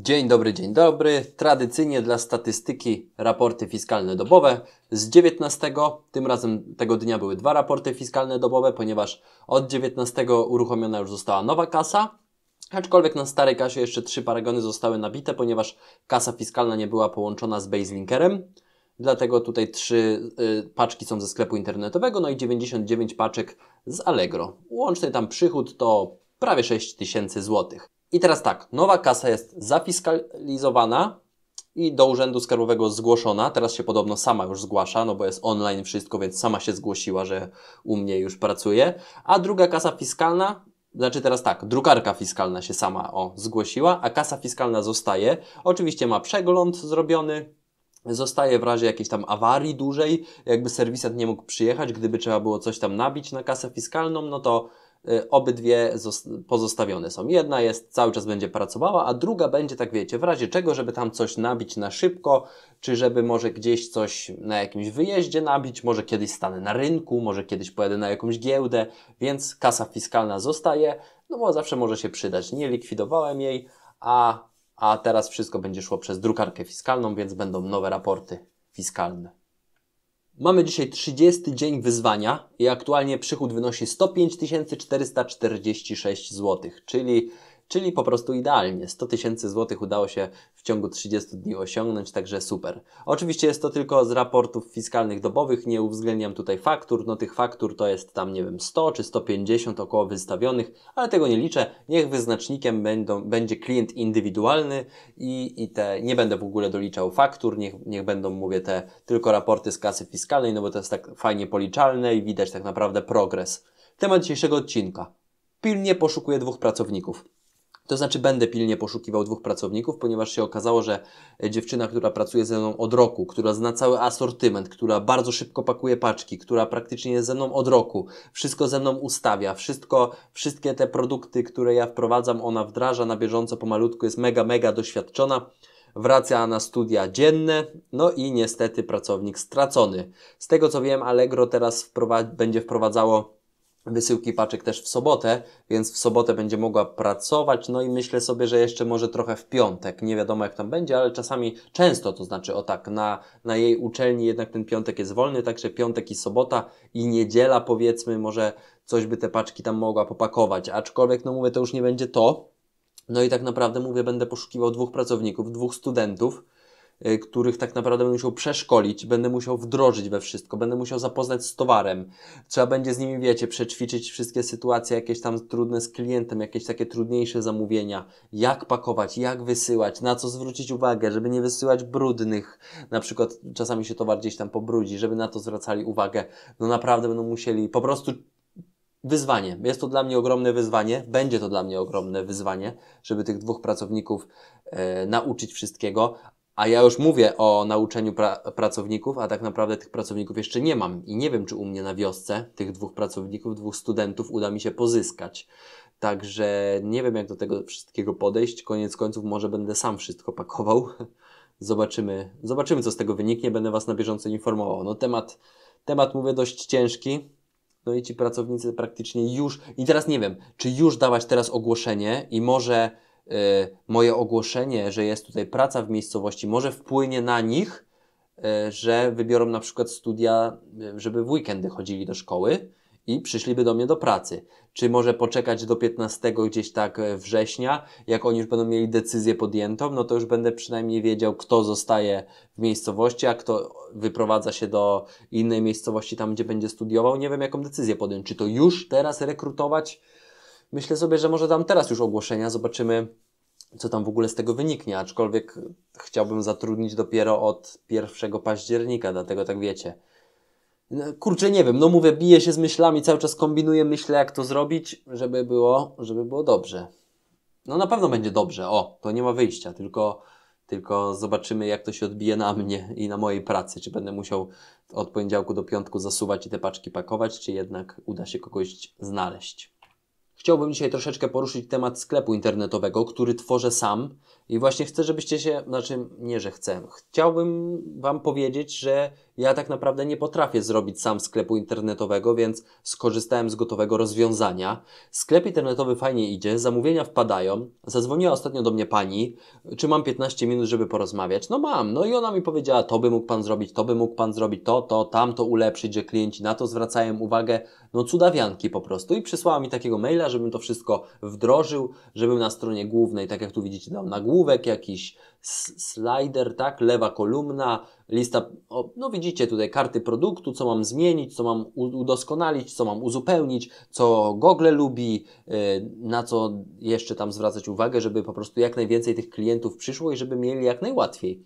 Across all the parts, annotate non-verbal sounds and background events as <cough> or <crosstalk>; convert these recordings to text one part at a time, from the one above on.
Dzień dobry, dzień dobry. Tradycyjnie dla statystyki raporty fiskalne dobowe z 19. Tym razem tego dnia były dwa raporty fiskalne dobowe, ponieważ od 19 uruchomiona już została nowa kasa. Aczkolwiek na starej kasie jeszcze trzy paragony zostały nabite, ponieważ kasa fiskalna nie była połączona z Baselinkerem. Dlatego tutaj trzy y, paczki są ze sklepu internetowego, no i 99 paczek z Allegro. Łączny tam przychód to prawie 6 tysięcy złotych. I teraz tak, nowa kasa jest zafiskalizowana i do Urzędu Skarbowego zgłoszona. Teraz się podobno sama już zgłasza, no bo jest online wszystko, więc sama się zgłosiła, że u mnie już pracuje. A druga kasa fiskalna, znaczy teraz tak, drukarka fiskalna się sama o, zgłosiła, a kasa fiskalna zostaje. Oczywiście ma przegląd zrobiony, zostaje w razie jakiejś tam awarii dużej, jakby serwisant nie mógł przyjechać, gdyby trzeba było coś tam nabić na kasę fiskalną, no to Y, obydwie pozostawione są. Jedna jest, cały czas będzie pracowała, a druga będzie, tak wiecie, w razie czego, żeby tam coś nabić na szybko, czy żeby może gdzieś coś na jakimś wyjeździe nabić, może kiedyś stanę na rynku, może kiedyś pojadę na jakąś giełdę, więc kasa fiskalna zostaje, no bo zawsze może się przydać. Nie likwidowałem jej, a, a teraz wszystko będzie szło przez drukarkę fiskalną, więc będą nowe raporty fiskalne. Mamy dzisiaj 30 dzień wyzwania i aktualnie przychód wynosi 105 446 zł, czyli czyli po prostu idealnie. 100 tysięcy złotych udało się w ciągu 30 dni osiągnąć, także super. Oczywiście jest to tylko z raportów fiskalnych dobowych, nie uwzględniam tutaj faktur, no tych faktur to jest tam, nie wiem, 100 czy 150 około wystawionych, ale tego nie liczę. Niech wyznacznikiem będą, będzie klient indywidualny i, i te, nie będę w ogóle doliczał faktur, niech, niech będą, mówię, te tylko raporty z kasy fiskalnej, no bo to jest tak fajnie policzalne i widać tak naprawdę progres. Temat dzisiejszego odcinka. Pilnie poszukuję dwóch pracowników. To znaczy będę pilnie poszukiwał dwóch pracowników, ponieważ się okazało, że e, dziewczyna, która pracuje ze mną od roku, która zna cały asortyment, która bardzo szybko pakuje paczki, która praktycznie jest ze mną od roku, wszystko ze mną ustawia, wszystko, wszystkie te produkty, które ja wprowadzam, ona wdraża na bieżąco pomalutku, jest mega, mega doświadczona wraca na studia dzienne, no i niestety pracownik stracony. Z tego co wiem, Allegro teraz będzie wprowadzało wysyłki paczek też w sobotę, więc w sobotę będzie mogła pracować, no i myślę sobie, że jeszcze może trochę w piątek, nie wiadomo jak tam będzie, ale czasami często, to znaczy o tak, na, na jej uczelni jednak ten piątek jest wolny, także piątek i sobota i niedziela powiedzmy, może coś by te paczki tam mogła popakować, aczkolwiek no mówię, to już nie będzie to, no i tak naprawdę mówię, będę poszukiwał dwóch pracowników, dwóch studentów, E, których tak naprawdę będę musiał przeszkolić, będę musiał wdrożyć we wszystko, będę musiał zapoznać z towarem. Trzeba będzie z nimi, wiecie, przećwiczyć wszystkie sytuacje jakieś tam trudne z klientem, jakieś takie trudniejsze zamówienia, jak pakować, jak wysyłać, na co zwrócić uwagę, żeby nie wysyłać brudnych, na przykład czasami się towar gdzieś tam pobrudzi, żeby na to zwracali uwagę. No naprawdę będą musieli po prostu wyzwanie. Jest to dla mnie ogromne wyzwanie, będzie to dla mnie ogromne wyzwanie, żeby tych dwóch pracowników e, nauczyć wszystkiego, a ja już mówię o nauczeniu pra pracowników, a tak naprawdę tych pracowników jeszcze nie mam i nie wiem, czy u mnie na wiosce tych dwóch pracowników, dwóch studentów uda mi się pozyskać. Także nie wiem, jak do tego wszystkiego podejść. Koniec końców, może będę sam wszystko pakował. <laughs> Zobaczymy, zobaczymy, co z tego wyniknie. Będę Was na bieżąco informował. No, temat, temat mówię dość ciężki. No i ci pracownicy praktycznie już. I teraz nie wiem, czy już dawać teraz ogłoszenie i może E, moje ogłoszenie, że jest tutaj praca w miejscowości, może wpłynie na nich, e, że wybiorą na przykład studia, e, żeby w weekendy chodzili do szkoły i przyszliby do mnie do pracy. Czy może poczekać do 15 gdzieś tak września, jak oni już będą mieli decyzję podjętą, no to już będę przynajmniej wiedział, kto zostaje w miejscowości, a kto wyprowadza się do innej miejscowości, tam gdzie będzie studiował. Nie wiem, jaką decyzję podjąć. Czy to już teraz rekrutować Myślę sobie, że może dam teraz już ogłoszenia, zobaczymy, co tam w ogóle z tego wyniknie, aczkolwiek chciałbym zatrudnić dopiero od 1 października, dlatego tak wiecie. No, kurczę, nie wiem, no mówię, biję się z myślami, cały czas kombinuję, myślę jak to zrobić, żeby było, żeby było dobrze. No na pewno będzie dobrze, o, to nie ma wyjścia, tylko, tylko zobaczymy jak to się odbije na mnie i na mojej pracy, czy będę musiał od poniedziałku do piątku zasuwać i te paczki pakować, czy jednak uda się kogoś znaleźć. Chciałbym dzisiaj troszeczkę poruszyć temat sklepu internetowego, który tworzę sam i właśnie chcę, żebyście się, znaczy nie, że chcę, chciałbym Wam powiedzieć, że ja tak naprawdę nie potrafię zrobić sam sklepu internetowego, więc skorzystałem z gotowego rozwiązania. Sklep internetowy fajnie idzie, zamówienia wpadają. Zadzwoniła ostatnio do mnie pani, czy mam 15 minut, żeby porozmawiać? No mam, no i ona mi powiedziała, to by mógł Pan zrobić, to by mógł Pan zrobić, to, to, tamto ulepszyć, że klienci na to zwracają uwagę. No cudawianki po prostu. I przysłała mi takiego maila, żebym to wszystko wdrożył, żebym na stronie głównej, tak jak tu widzicie, dał na głównej, nagłówek jakiś, slider, tak, lewa kolumna, lista, no widzicie tutaj karty produktu, co mam zmienić, co mam udoskonalić, co mam uzupełnić, co Google lubi, y, na co jeszcze tam zwracać uwagę, żeby po prostu jak najwięcej tych klientów przyszło i żeby mieli jak najłatwiej.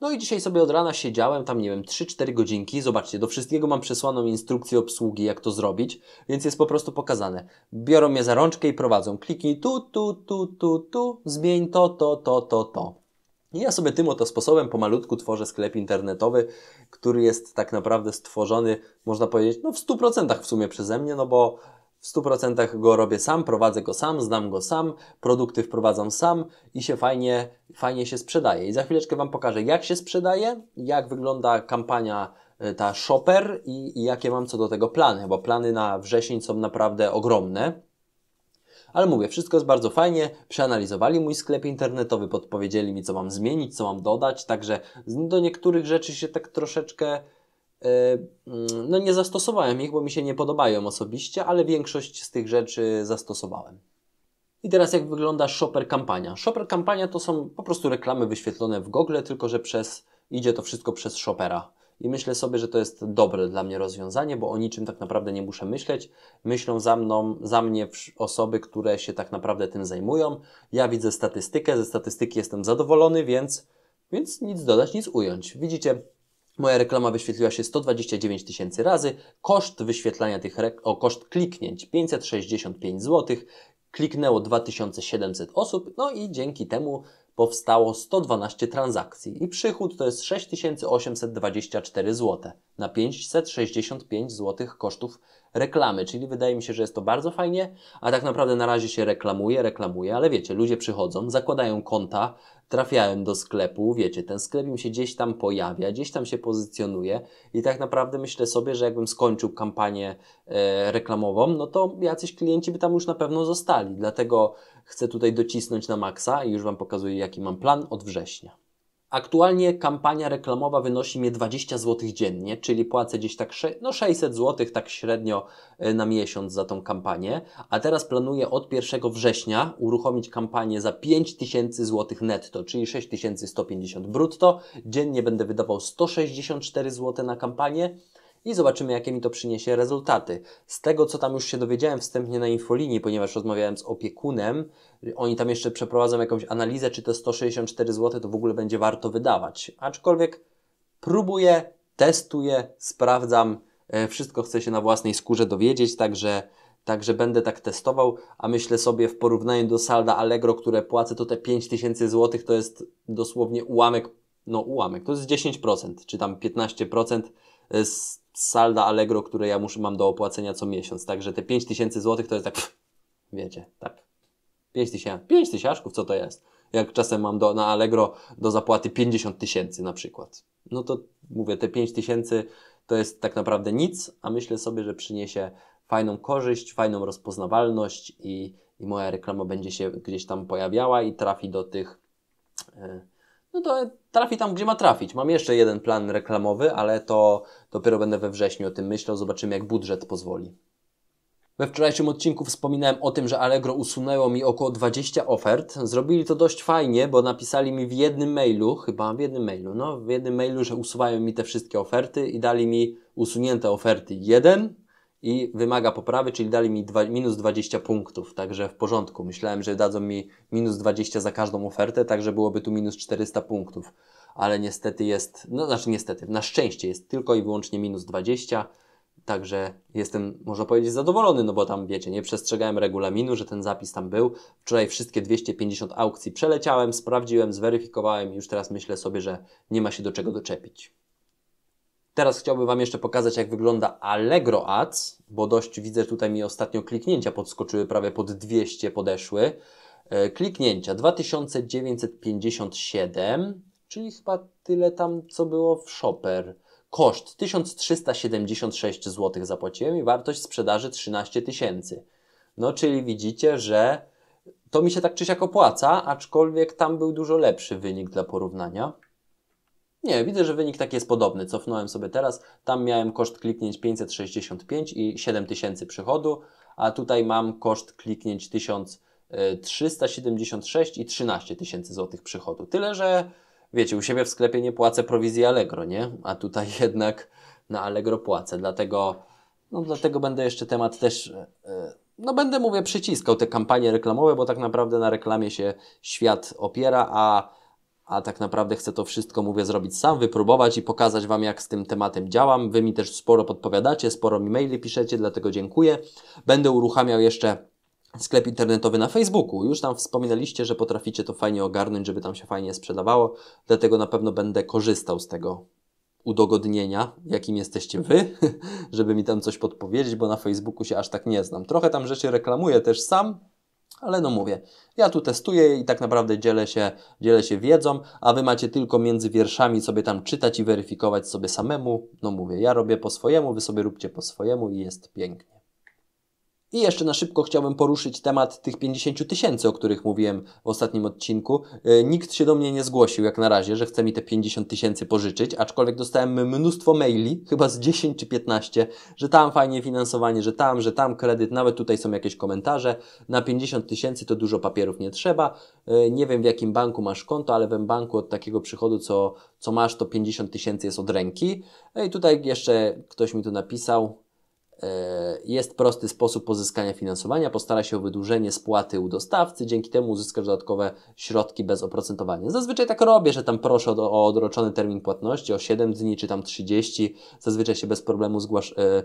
No i dzisiaj sobie od rana siedziałem, tam nie wiem, 3-4 godzinki. Zobaczcie, do wszystkiego mam przesłaną instrukcję obsługi, jak to zrobić, więc jest po prostu pokazane. Biorą mnie za rączkę i prowadzą. Kliknij tu, tu, tu, tu, tu, zmień to, to, to, to, to. I ja sobie tym oto sposobem pomalutku tworzę sklep internetowy, który jest tak naprawdę stworzony, można powiedzieć, no w 100% w sumie przeze mnie, no bo w 100% go robię sam, prowadzę go sam, znam go sam, produkty wprowadzam sam i się fajnie, fajnie się sprzedaje. I za chwileczkę Wam pokażę, jak się sprzedaje, jak wygląda kampania e, ta shopper i, i jakie mam co do tego plany, bo plany na wrzesień są naprawdę ogromne. Ale mówię, wszystko jest bardzo fajnie. Przeanalizowali mój sklep internetowy, podpowiedzieli mi, co mam zmienić, co mam dodać. Także do niektórych rzeczy się tak troszeczkę Yy, mm, no nie zastosowałem ich, bo mi się nie podobają osobiście, ale większość z tych rzeczy zastosowałem. I teraz jak wygląda shopper kampania? Shopper kampania to są po prostu reklamy wyświetlone w Google, tylko że przez, idzie to wszystko przez shoppera. I myślę sobie, że to jest dobre dla mnie rozwiązanie, bo o niczym tak naprawdę nie muszę myśleć. Myślą za mną, za mnie osoby, które się tak naprawdę tym zajmują. Ja widzę statystykę, ze statystyki jestem zadowolony, więc, więc nic dodać, nic ująć. Widzicie, Moja reklama wyświetliła się 129 tysięcy razy. Koszt wyświetlania tych o koszt kliknięć 565 zł. Kliknęło 2700 osób, no i dzięki temu powstało 112 transakcji i przychód to jest 6824 zł na 565 zł kosztów reklamy, czyli wydaje mi się, że jest to bardzo fajnie, a tak naprawdę na razie się reklamuje, reklamuje, ale wiecie, ludzie przychodzą, zakładają konta, trafiają do sklepu, wiecie, ten sklep im się gdzieś tam pojawia, gdzieś tam się pozycjonuje i tak naprawdę myślę sobie, że jakbym skończył kampanię e, reklamową, no to jacyś klienci by tam już na pewno zostali, dlatego chcę tutaj docisnąć na maksa i już Wam pokazuję, jaki mam plan od września. Aktualnie kampania reklamowa wynosi mnie 20 zł dziennie, czyli płacę gdzieś tak no 600 zł tak średnio e, na miesiąc za tą kampanię, a teraz planuję od 1 września uruchomić kampanię za 5000 zł netto, czyli 6150 brutto. Dziennie będę wydawał 164 zł na kampanię i zobaczymy, jakie mi to przyniesie rezultaty. Z tego, co tam już się dowiedziałem wstępnie na infolinii, ponieważ rozmawiałem z opiekunem, oni tam jeszcze przeprowadzą jakąś analizę, czy te 164 zł to w ogóle będzie warto wydawać. Aczkolwiek próbuję, testuję, sprawdzam, e, wszystko chcę się na własnej skórze dowiedzieć, także Także będę tak testował, a myślę sobie w porównaniu do salda Allegro, które płacę, to te 5000 zł to jest dosłownie ułamek, no ułamek, to jest 10%, czy tam 15% z salda Allegro, które ja muszę, mam do opłacenia co miesiąc. Także te 5000 zł to jest tak, pff, wiecie, tak. 5 tysięcy, 5 tysiączków, co to jest? Jak czasem mam do, na Allegro do zapłaty 50 tysięcy na przykład. No to mówię, te 5 tysięcy to jest tak naprawdę nic, a myślę sobie, że przyniesie fajną korzyść, fajną rozpoznawalność i, i moja reklama będzie się gdzieś tam pojawiała i trafi do tych, e, no to trafi tam, gdzie ma trafić. Mam jeszcze jeden plan reklamowy, ale to dopiero będę we wrześniu o tym myślał. Zobaczymy, jak budżet pozwoli. We wczorajszym odcinku wspominałem o tym, że Allegro usunęło mi około 20 ofert. Zrobili to dość fajnie, bo napisali mi w jednym mailu, chyba w jednym mailu, no w jednym mailu, że usuwają mi te wszystkie oferty i dali mi usunięte oferty 1, i wymaga poprawy, czyli dali mi dwa, minus 20 punktów, także w porządku. Myślałem, że dadzą mi minus 20 za każdą ofertę, także byłoby tu minus 400 punktów, ale niestety jest, no znaczy niestety, na szczęście jest tylko i wyłącznie minus 20, Także jestem, można powiedzieć, zadowolony, no bo tam wiecie, nie przestrzegałem regulaminu, że ten zapis tam był. Wczoraj wszystkie 250 aukcji przeleciałem, sprawdziłem, zweryfikowałem i już teraz myślę sobie, że nie ma się do czego doczepić. Teraz chciałbym Wam jeszcze pokazać, jak wygląda Allegro Ads, bo dość widzę tutaj mi ostatnio kliknięcia podskoczyły, prawie pod 200 podeszły. E, kliknięcia 2957, czyli chyba tyle tam, co było w Shopper. Koszt 1376 zł zapłaciłem i wartość sprzedaży 13 tysięcy. No, czyli widzicie, że to mi się tak czy siak opłaca, aczkolwiek tam był dużo lepszy wynik dla porównania. Nie, widzę, że wynik taki jest podobny. Cofnąłem sobie teraz. Tam miałem koszt kliknięć 565 i 7000 przychodu, a tutaj mam koszt kliknięć 1376 i 13 tysięcy złotych przychodu. Tyle, że wiecie, u siebie w sklepie nie płacę prowizji Allegro, nie? A tutaj <laughs> jednak na Allegro płacę. Dlatego, no, dlatego będę jeszcze temat też. E, e, no, będę mówię, przyciskał te kampanie reklamowe, bo tak naprawdę na reklamie się świat opiera, a a tak naprawdę chcę to wszystko, mówię, zrobić sam, wypróbować i pokazać Wam, jak z tym tematem działam. Wy mi też sporo podpowiadacie, sporo mi maili piszecie, dlatego dziękuję. Będę uruchamiał jeszcze sklep internetowy na Facebooku. Już tam wspominaliście, że potraficie to fajnie ogarnąć, żeby tam się fajnie sprzedawało, dlatego na pewno będę korzystał z tego udogodnienia, jakim jesteście Wy, <laughs> żeby mi tam coś podpowiedzieć, bo na Facebooku się aż tak nie znam. Trochę tam rzeczy reklamuję też sam, ale no mówię, ja tu testuję i tak naprawdę dzielę się, dzielę się wiedzą, a Wy macie tylko między wierszami sobie tam czytać i weryfikować sobie samemu. No mówię, ja robię po swojemu, Wy sobie róbcie po swojemu i jest pięknie. I jeszcze na szybko chciałbym poruszyć temat tych 50 tysięcy, o których mówiłem w ostatnim odcinku. E, nikt się do mnie nie zgłosił jak na razie, że chce mi te 50 tysięcy pożyczyć, aczkolwiek dostałem mnóstwo maili, <laughs> chyba z 10 czy 15, że tam fajnie finansowanie, że tam, że tam kredyt, nawet tutaj są jakieś komentarze. Na 50 tysięcy to dużo papierów nie trzeba. E, nie wiem w jakim banku masz konto, ale w banku od takiego przychodu, co, co masz, to 50 tysięcy jest od ręki. E, I tutaj jeszcze ktoś mi tu napisał, E, jest prosty sposób pozyskania finansowania, postara się o wydłużenie spłaty u dostawcy, dzięki temu uzyskasz dodatkowe środki bez oprocentowania. Zazwyczaj tak robię, że tam proszę o, odroczony termin płatności, o 7 dni czy tam 30, zazwyczaj się bez problemu zgłasz, e,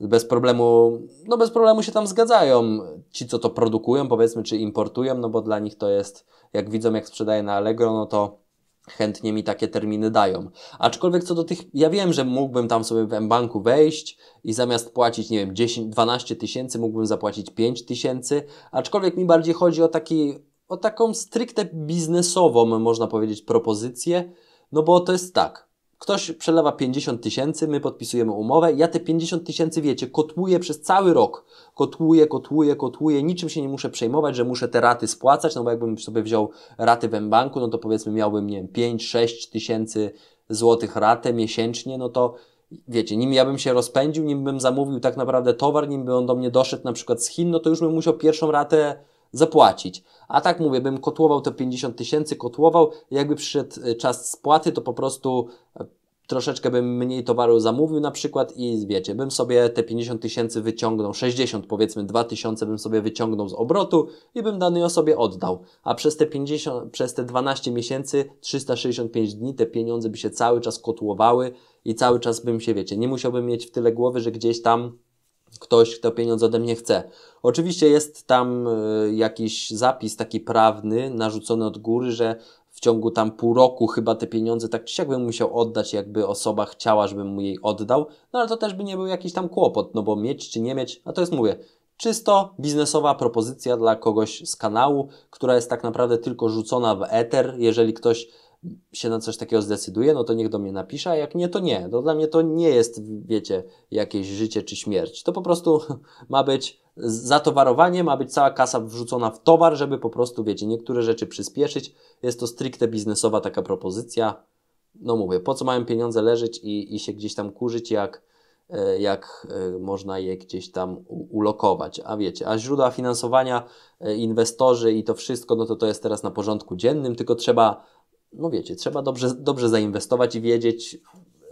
bez problemu, no bez problemu się tam zgadzają ci, co to produkują, powiedzmy, czy importują, no bo dla nich to jest, jak widzą, jak sprzedaję na Allegro, no to chętnie mi takie terminy dają. Aczkolwiek co do tych, ja wiem, że mógłbym tam sobie w M-Banku wejść i zamiast płacić, nie wiem, 10, 12 tysięcy, mógłbym zapłacić 5 tysięcy, aczkolwiek mi bardziej chodzi o taki, o taką stricte biznesową, można powiedzieć, propozycję, no bo to jest tak, Ktoś przelewa 50 tysięcy, my podpisujemy umowę. Ja te 50 tysięcy, wiecie, kotłuję przez cały rok. Kotłuję, kotłuję, kotłuję. Niczym się nie muszę przejmować, że muszę te raty spłacać, no bo jakbym sobie wziął raty w banku, no to powiedzmy miałbym, nie wiem, 5-6 tysięcy złotych ratę miesięcznie, no to wiecie, nim ja bym się rozpędził, nim bym zamówił tak naprawdę towar, nim by on do mnie doszedł na przykład z Chin, no to już bym musiał pierwszą ratę zapłacić. A tak mówię, bym kotłował te 50 tysięcy, kotłował, jakby przyszedł y, czas spłaty, to po prostu e, troszeczkę bym mniej towaru zamówił na przykład i wiecie, bym sobie te 50 tysięcy wyciągnął, 60 powiedzmy, 2 tysiące bym sobie wyciągnął z obrotu i bym danej osobie oddał. A przez te 50, przez te 12 miesięcy, 365 dni te pieniądze by się cały czas kotłowały i cały czas bym się, wiecie, nie musiałbym mieć w tyle głowy, że gdzieś tam ktoś, kto pieniądze ode mnie chce. Oczywiście jest tam e, jakiś zapis taki prawny, narzucony od góry, że w ciągu tam pół roku chyba te pieniądze tak czy siak bym musiał oddać, jakby osoba chciała, żebym mu jej oddał, no ale to też by nie był jakiś tam kłopot, no bo mieć czy nie mieć, a no to jest mówię, czysto biznesowa propozycja dla kogoś z kanału, która jest tak naprawdę tylko rzucona w eter, jeżeli ktoś się na coś takiego zdecyduje, no to niech do mnie napisze, a jak nie, to nie. No dla mnie to nie jest, wiecie, jakieś życie czy śmierć. To po prostu <laughs> ma być zatowarowanie, ma być cała kasa wrzucona w towar, żeby po prostu, wiecie, niektóre rzeczy przyspieszyć. Jest to stricte biznesowa taka propozycja. No mówię, po co mają pieniądze leżeć i, i się gdzieś tam kurzyć, jak, e, jak e, można je gdzieś tam ulokować. A wiecie, a źródła finansowania, e, inwestorzy i to wszystko, no to to jest teraz na porządku dziennym, tylko trzeba no wiecie, trzeba dobrze, dobrze zainwestować i wiedzieć,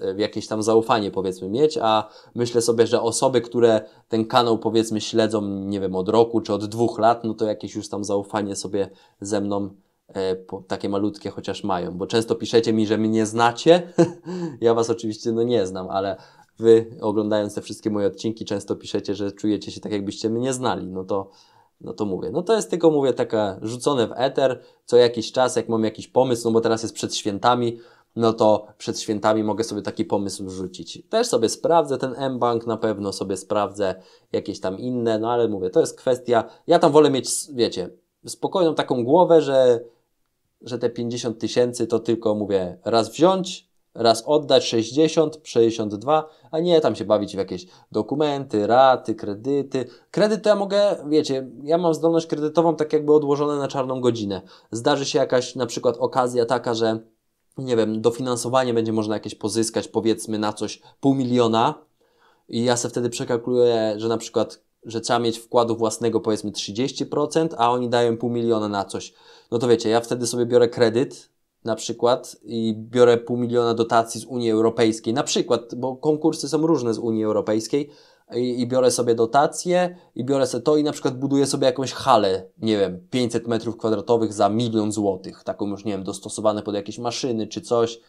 e, jakieś tam zaufanie powiedzmy mieć, a myślę sobie, że osoby, które ten kanał powiedzmy śledzą, nie wiem, od roku czy od dwóch lat, no to jakieś już tam zaufanie sobie ze mną e, po, takie malutkie chociaż mają, bo często piszecie mi, że mnie znacie, <laughs> ja was oczywiście no nie znam, ale wy oglądając te wszystkie moje odcinki często piszecie, że czujecie się tak jakbyście mnie znali, no to no to mówię, no to jest tylko, mówię, taka rzucone w eter, co jakiś czas, jak mam jakiś pomysł, no bo teraz jest przed świętami, no to przed świętami mogę sobie taki pomysł rzucić. Też sobie sprawdzę ten M-Bank, na pewno sobie sprawdzę jakieś tam inne, no ale mówię, to jest kwestia, ja tam wolę mieć, wiecie, spokojną taką głowę, że, że te 50 tysięcy to tylko, mówię, raz wziąć, raz oddać 60, 62, a nie tam się bawić w jakieś dokumenty, raty, kredyty. Kredyt to ja mogę, wiecie, ja mam zdolność kredytową tak jakby odłożone na czarną godzinę. Zdarzy się jakaś na przykład okazja taka, że nie wiem, dofinansowanie będzie można jakieś pozyskać, powiedzmy na coś pół miliona i ja sobie wtedy przekalkuluję, że na przykład że trzeba mieć wkładu własnego powiedzmy 30%, a oni dają pół miliona na coś. No to wiecie, ja wtedy sobie biorę kredyt na przykład i biorę pół miliona dotacji z Unii Europejskiej, na przykład, bo konkursy są różne z Unii Europejskiej i, i biorę sobie dotacje i biorę sobie to i na przykład buduję sobie jakąś halę, nie wiem, 500 metrów kwadratowych za milion złotych, taką już, nie wiem, dostosowane pod jakieś maszyny czy coś.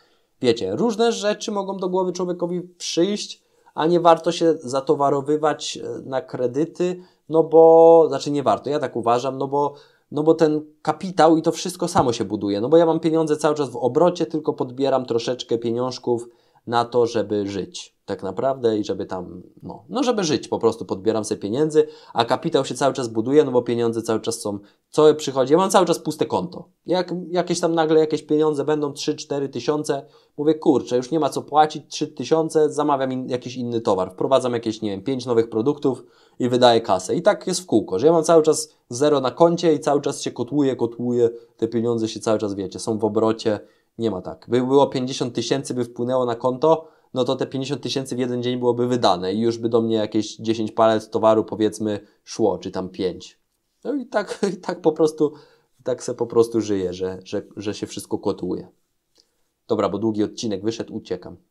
Wiecie, różne rzeczy mogą do głowy człowiekowi przyjść, a nie warto się zatowarowywać e, na kredyty, no bo, znaczy nie warto, ja tak uważam, no bo no bo ten kapitał i to wszystko samo się buduje. No bo ja mam pieniądze cały czas w obrocie, tylko podbieram troszeczkę pieniążków na to, żeby żyć tak naprawdę i żeby tam, no, no żeby żyć, po prostu podbieram sobie pieniędzy, a kapitał się cały czas buduje, no bo pieniądze cały czas są, co przychodzi, ja mam cały czas puste konto. Jak jakieś tam nagle jakieś pieniądze będą 3-4 tysiące, mówię, kurczę, już nie ma co płacić, 3 tysiące, zamawiam in, jakiś inny towar, wprowadzam jakieś, nie wiem, 5 nowych produktów i wydaję kasę. I tak jest w kółko, że ja mam cały czas zero na koncie i cały czas się kotłuje, kotłuje, te pieniądze się cały czas, wiecie, są w obrocie, nie ma tak. By było 50 tysięcy, by wpłynęło na konto, no to te 50 tysięcy w jeden dzień byłoby wydane i już by do mnie jakieś 10 palet towaru powiedzmy szło, czy tam 5. No i tak, <laughs> i tak po prostu, tak se po prostu żyję, że, że, że się wszystko kotłuje. Dobra, bo długi odcinek wyszedł, uciekam.